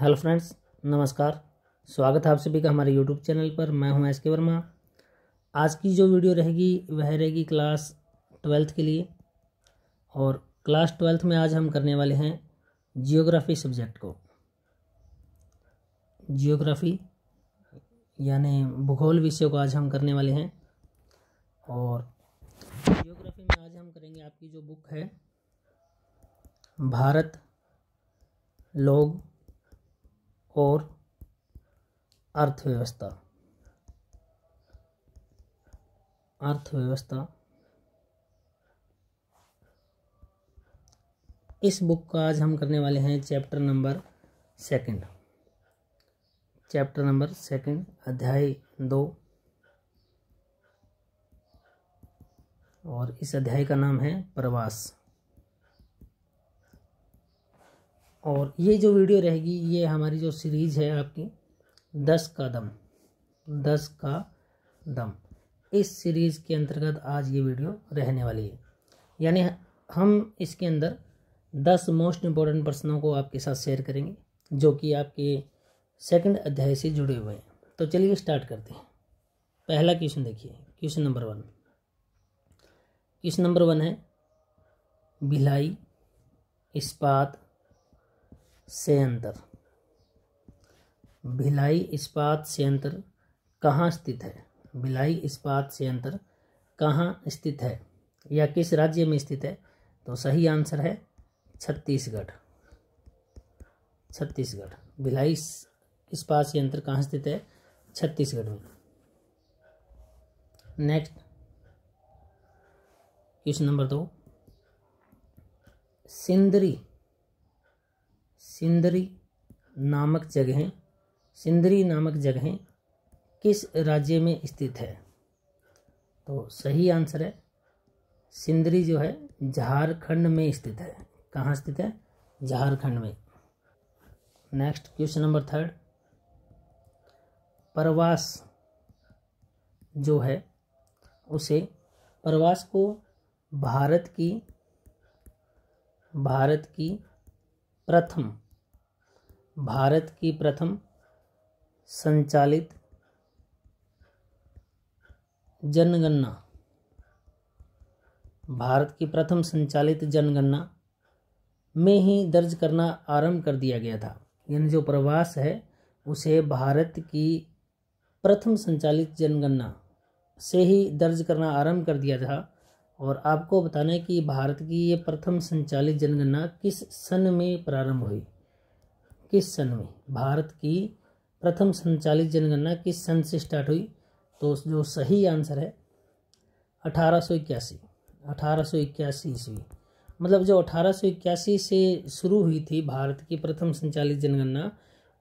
hello friends नमस्कार स्वागत है आप सभी का हमारे यूट्यूब चैनल पर मैं हूं एस के वर्मा आज की जो वीडियो रहेगी वह रहेगी क्लास ट्वेल्थ के लिए और क्लास ट्वेल्थ में आज हम करने वाले हैं जियोग्राफी सब्जेक्ट को जियोग्राफी यानी भूगोल विषय को आज हम करने वाले हैं और जियोग्राफी में आज हम करेंगे आपकी जो बुक है भारत लोग और अर्थव्यवस्था अर्थव्यवस्था इस बुक का आज हम करने वाले हैं chapter number second chapter number second अध्याय दो और इस अध्याय का नाम है प्रवास और ये जो वीडियो रहेगी ये हमारी जो सीरीज़ है आपकी दस का दम दस का दम इस सीरीज़ के अंतर्गत आज ये वीडियो रहने वाली है यानी हम इसके अंदर दस मोस्ट इम्पोर्टेंट पर्सनों को आपके साथ शेयर करेंगे जो कि आपके सेकंड अध्याय से जुड़े हुए हैं तो चलिए स्टार्ट करते हैं पहला क्वेश्चन देखिए question number one question number one है भिलाई इस्पात संयंत्र भिलाई इस्पात संयंत्र कहाँ स्थित है भिलाई इस्पात संयंत्र कहाँ स्थित है या किस राज्य में स्थित है तो सही आंसर है छत्तीसगढ़ छत्तीसगढ़ भिलाई इस्पात संयंत्र कहाँ स्थित है छत्तीसगढ़ में नेक्स्ट क्वेश्चन नंबर दो सिंदरी सिंदरी नामक जगह सिंदरी नामक जगह किस राज्य में स्थित है तो सही आंसर है सिंदरी जो है झारखंड में स्थित है कहाँ स्थित है झारखंड में नेक्स्ट क्वेश्चन नंबर थर्ड प्रवास जो है उसे प्रवास को भारत की भारत की प्रथम भारत की प्रथम संचालित जनगणना भारत की प्रथम संचालित जनगणना में ही दर्ज करना आरंभ कर दिया गया था यानी जो प्रवास है उसे भारत की प्रथम संचालित जनगणना से ही दर्ज करना आरंभ कर दिया था और आपको बताना है कि भारत की ये प्रथम संचालित जनगणना किस सन में प्रारंभ हुई किस सन में भारत की प्रथम संचालित जनगणना किस सन से स्टार्ट हुई तो जो सही आंसर है अठारह सौ इक्यासी अठारह सौ इक्यासी ईस्वी मतलब जो अठारह सौ इक्यासी से शुरू हुई थी भारत की प्रथम संचालित जनगणना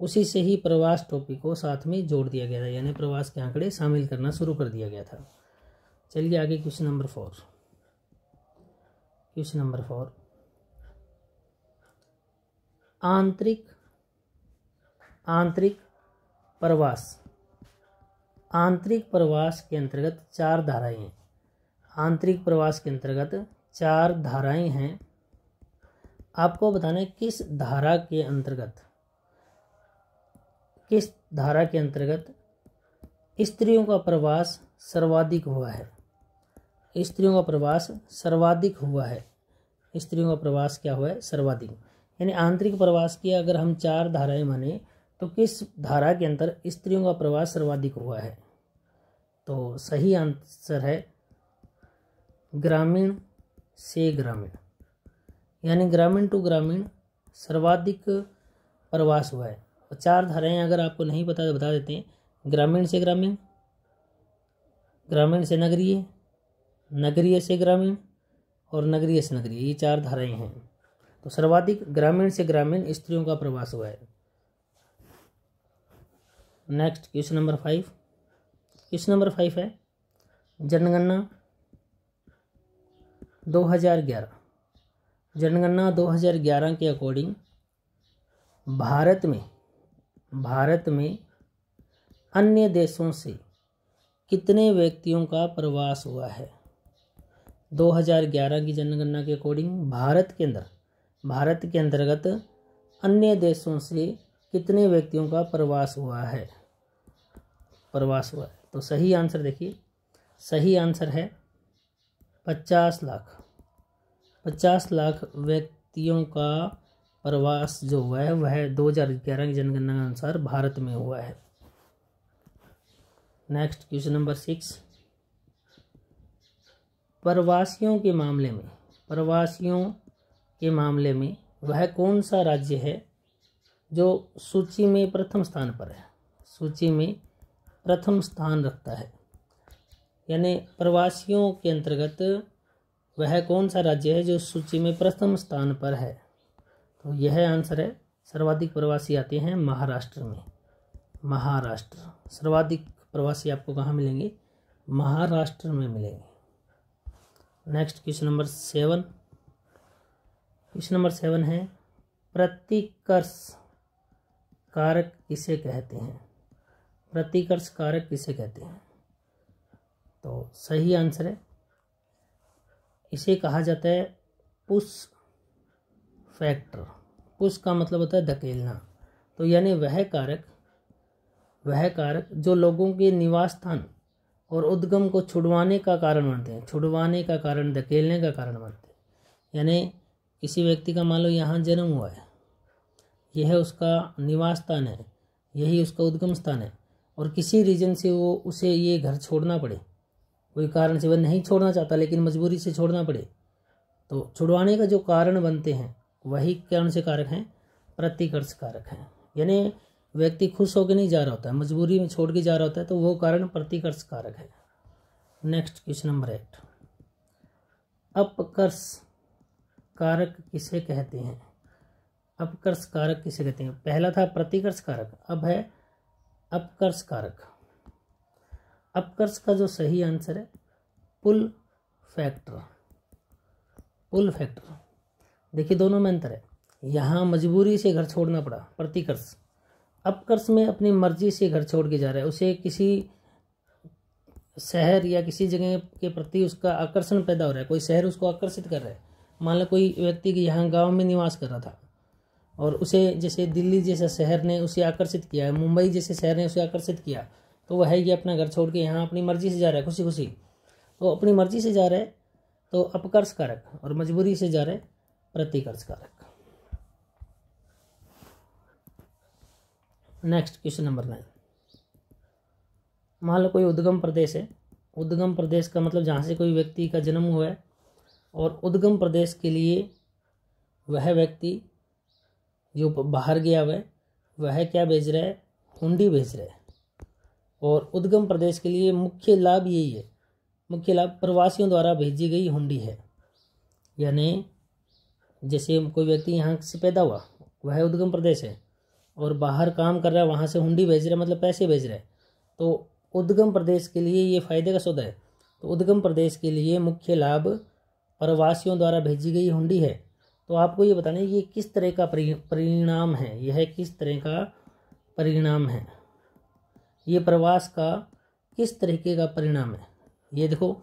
उसी से ही प्रवास टॉपिक को साथ में जोड़ दिया गया था यानी प्रवास के आंकड़े शामिल करना शुरू कर दिया गया था चलिए आगे question number four question number four आंतरिक आंतरिक प्रवास आंतरिक प्रवास के अंतर्गत चार धाराएं हैं आंतरिक प्रवास के अंतर्गत चार धाराएं हैं आपको बताना है किस धारा के अंतर्गत किस धारा के अंतर्गत स्त्रियों का प्रवास सर्वाधिक हुआ है स्त्रियों का प्रवास सर्वाधिक हुआ है स्त्रियों का प्रवास क्या हुआ है सर्वाधिक यानी आंतरिक प्रवास की अगर हम चार धाराएं माने तो किस धारा के अंतर स्त्रियों का प्रवाह सर्वाधिक हुआ है तो सही आंसर है ग्रामीण से ग्रामीण यानी ग्रामीण टू ग्रामीण सर्वाधिक प्रवास हुआ है और चार धाराएं अगर आपको नहीं पता तो बता देते हैं ग्रामीण से ग्रामीण ग्रामीण से नगरीय नगरीय से ग्रामीण और नगरीय से नगरीय ये चार धाराएं हैं तो सर्वाधिक ग्रामीण से ग्रामीण स्त्रियों का प्रवास हुआ है next question number five question number five है जनगणना 2011 जनगणना 2011 के अकॉर्डिंग भारत में भारत में अन्य देशों से कितने व्यक्तियों का प्रवास हुआ है 2011 की जनगणना के अकॉर्डिंग भारत के अंदर भारत के अंतर्गत अन्य देशों से कितने व्यक्तियों का प्रवास हुआ है प्रवास हुआ है तो सही आंसर देखिए सही आंसर है पचास लाख पचास लाख व्यक्तियों का प्रवास जो हुआ है वह दो हजार ग्यारह की जनगणना के अनुसार भारत में हुआ है नेक्स्ट क्वेश्चन नंबर सिक्स प्रवासियों के मामले में प्रवासियों के मामले में वह कौन सा राज्य है जो सूची में प्रथम स्थान पर है सूची में प्रथम स्थान रखता है यानी प्रवासियों के अंतर्गत वह कौन सा राज्य है जो सूची में प्रथम स्थान पर है तो यह आंसर है सर्वाधिक प्रवासी आते हैं महाराष्ट्र में महाराष्ट्र सर्वाधिक प्रवासी आपको कहाँ मिलेंगे महाराष्ट्र में मिलेंगे next question number seven question number seven है प्रतिकर्ष कारक किसे कहते हैं प्रतिकर्ष कारक किसे कहते हैं तो सही आंसर है इसे कहा जाता है पुश फैक्टर पुश का मतलब होता है धकेलना तो यानी वह कारक वह कारक जो लोगों के निवास स्थान और उद्गम को छुड़वाने का कारण बनते हैं छुड़वाने का कारण धकेलने का कारण बनते हैं यानी किसी व्यक्ति का मान लो यहाँ जन्म हुआ है यह उसका निवास स्थान है यही उसका उद्गम स्थान है और किसी रीजन से वो उसे ये घर छोड़ना पड़े कोई कारण से वह नहीं छोड़ना चाहता लेकिन मजबूरी से छोड़ना पड़े तो छुड़वाने का जो कारण बनते हैं वही कारण से कारक हैं प्रतिकर्ष कारक हैं यानी व्यक्ति खुश होकर नहीं जा रहा होता है मजबूरी में छोड़ के जा रहा होता है तो वो कारण प्रतिकर्ष कारक है नेक्स्ट क्वेश्चन नंबर एट अपकर्ष कारक किसे कहते हैं अपकर्ष कारक किसे कहते हैं पहला था प्रतिकर्ष कारक अब है अपकर्ष कारक अपकर्ष का जो सही आंसर है पुल फैक्टर पुल फैक्टर देखिए दोनों में अंतर है यहाँ मजबूरी से घर छोड़ना पड़ा प्रतिकर्ष अपकर्ष में अपनी मर्जी से घर छोड़ के जा रहा है उसे किसी शहर या किसी जगह के प्रति उसका आकर्षण पैदा हो रहा है कोई शहर उसको आकर्षित कर रहा है मान लो कोई व्यक्ति यहाँ गांव में निवास कर रहा था और उसे जैसे दिल्ली जैसा शहर ने उसे आकर्षित किया है मुंबई जैसे शहर ने उसे आकर्षित किया तो वह है कि अपना घर छोड़ के यहाँ अपनी मर्जी से जा रहा है खुशी खुशी तो अपनी मर्जी से जा रहे हैं तो अपकर्ष कारक और मजबूरी से जा रहे प्रतिकर्ष कारक नेक्स्ट क्वेश्चन नंबर नाइन मान लो कोई उद्गम प्रदेश है उद्गम प्रदेश का मतलब जहाँ से कोई व्यक्ति का जन्म हुआ है और उद्गम प्रदेश के लिए वह व्यक्ति जो बाहर गया हुआ है वह क्या भेज रहा है हुंडी भेज रहा है और उद्गम प्रदेश के लिए मुख्य लाभ यही है मुख्य लाभ प्रवासियों द्वारा भेजी गई हुंडी है यानी जैसे कोई व्यक्ति यहाँ से पैदा हुआ वह उद्गम प्रदेश है और बाहर काम कर रहा है वहाँ से हुंडी भेज रहा है मतलब पैसे भेज रहा है तो उद्गम प्रदेश के लिए ये फायदे का सौदा है तो उद्गम प्रदेश के लिए मुख्य लाभ प्रवासियों द्वारा भेजी गई हुंडी है तो आपको ये बताना है ये किस तरह का परिणाम है यह किस तरह का परिणाम है ये प्रवास का किस तरीके का परिणाम है ये देखो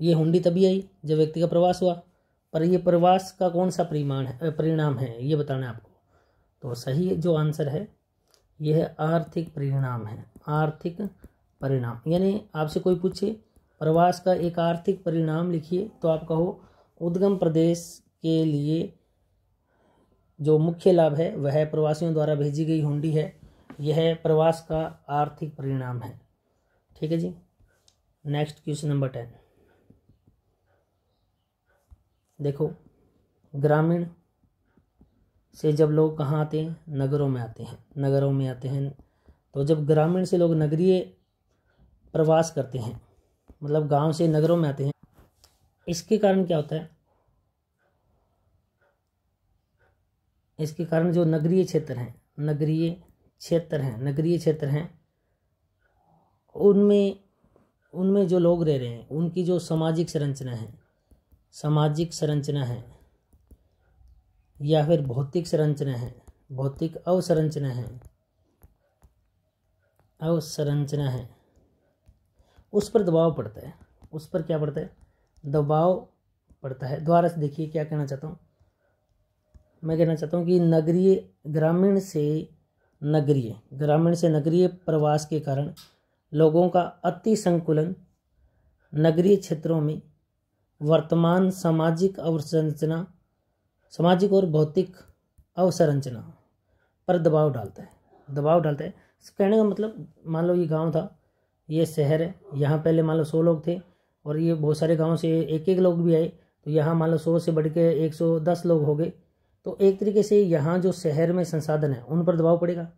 ये हुंडी तभी आई जब व्यक्ति का प्रवास हुआ पर ये प्रवास का कौन सा परिमाण है परिणाम है ये बताना है आपको तो सही जो आंसर है यह आर्थिक परिणाम है आर्थिक परिणाम यानी आपसे कोई पूछे प्रवास का एक आर्थिक परिणाम लिखिए तो आप कहो उद्गम प्रदेश के लिए जो मुख्य लाभ है वह प्रवासियों द्वारा भेजी गई हुंडी है यह प्रवास का आर्थिक परिणाम है ठीक है जी नेक्स्ट क्वेश्चन नंबर टेन देखो ग्रामीण से जब लोग कहाँ आते हैं नगरों में आते हैं नगरों में आते हैं तो जब ग्रामीण से लोग नगरीय प्रवास करते हैं मतलब गांव से नगरों में आते हैं इसके कारण क्या होता है इसके कारण जो नगरीय क्षेत्र हैं नगरीय क्षेत्र हैं नगरीय क्षेत्र हैं उनमें उनमें जो लोग रह रहे हैं उनकी जो सामाजिक संरचना है सामाजिक संरचना है या फिर भौतिक संरचना है भौतिक अवसंरचना है अवसंरचना है उस पर दबाव पड़ता है उस पर क्या पड़ता है दबाव पड़ता है द्वारा से देखिए क्या कहना चाहता हूँ मैं कहना चाहता हूँ कि नगरीय ग्रामीण से नगरीय ग्रामीण से नगरीय प्रवास के कारण लोगों का अति संकुलन नगरीय क्षेत्रों में वर्तमान सामाजिक अवसंरचना सामाजिक और भौतिक अवसंरचना पर दबाव डालता है दबाव डालता है कहने का मतलब मान लो ये गांव था ये शहर है यहाँ पहले मान लो सौ लोग थे और ये बहुत सारे गांव से एक एक लोग भी आए तो यहाँ मान लो सौ से बढ़ के एक सौ दस लोग हो गए तो एक तरीके से यहाँ जो शहर में संसाधन है उन पर दबाव पड़ेगा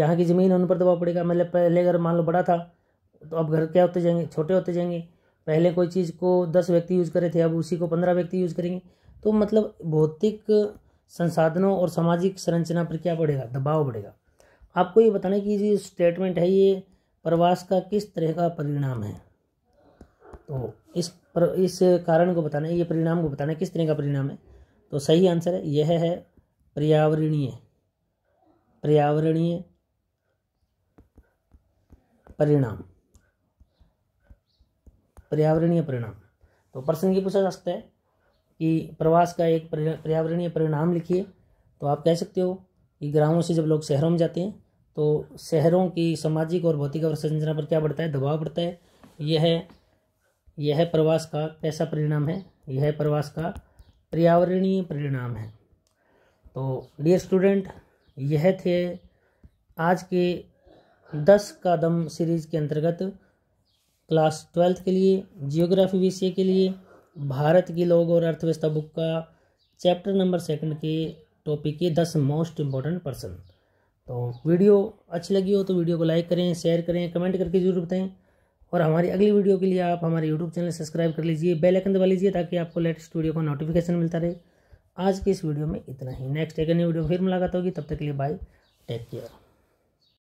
यहाँ की ज़मीन उन पर दबाव पड़ेगा मतलब पहले अगर मान लो बड़ा था तो अब घर क्या होते जाएंगे छोटे होते जाएंगे पहले कोई चीज़ को दस व्यक्ति यूज़ करे थे अब उसी को पंद्रह व्यक्ति यूज़ करेंगे तो मतलब भौतिक संसाधनों और सामाजिक संरचना पर क्या पड़ेगा दबाव बढ़ेगा आपको ये बताना कि जो स्टेटमेंट है ये प्रवास का किस तरह का परिणाम है तो इस पर इस कारण को बताना है ये परिणाम को बताना है किस तरह का परिणाम है तो सही आंसर है यह है पर्यावरणीय पर्यावरणीय परिणाम पर्यावरणीय परिणाम तो प्रश्न ये पूछा जा सकता है कि प्रवास का एक पर्यावरणीय परिणाम लिखिए तो आप कह सकते हो कि ग्रामों से जब लोग शहरों में जाते हैं तो शहरों की सामाजिक और भौतिक और संरचना पर क्या बढ़ता है दबाव पड़ता है यह यह प्रवास का कैसा परिणाम है यह प्रवास का पर्यावरणीय परिणाम है तो डियर स्टूडेंट यह थे आज के दस कदम सीरीज के अंतर्गत क्लास ट्वेल्थ के लिए जियोग्राफी विषय के लिए भारत की लोग और अर्थव्यवस्था बुक का चैप्टर नंबर सेकंड के टॉपिक के दस मोस्ट इम्पॉर्टेंट पर्सन तो वीडियो अच्छी लगी हो तो वीडियो को लाइक करें शेयर करें कमेंट करके जरूर बताएं और हमारी अगली वीडियो के लिए आप हमारे यूट्यूब चैनल सब्सक्राइब कर लीजिए बेल आइकन दबा लीजिए ताकि आपको लेटेस्ट वीडियो का नोटिफिकेशन मिलता रहे आज की इस वीडियो में इतना ही नेक्स्ट एक नई वीडियो फिर मुलाकात होगी तब तक के लिए बाय टेक केयर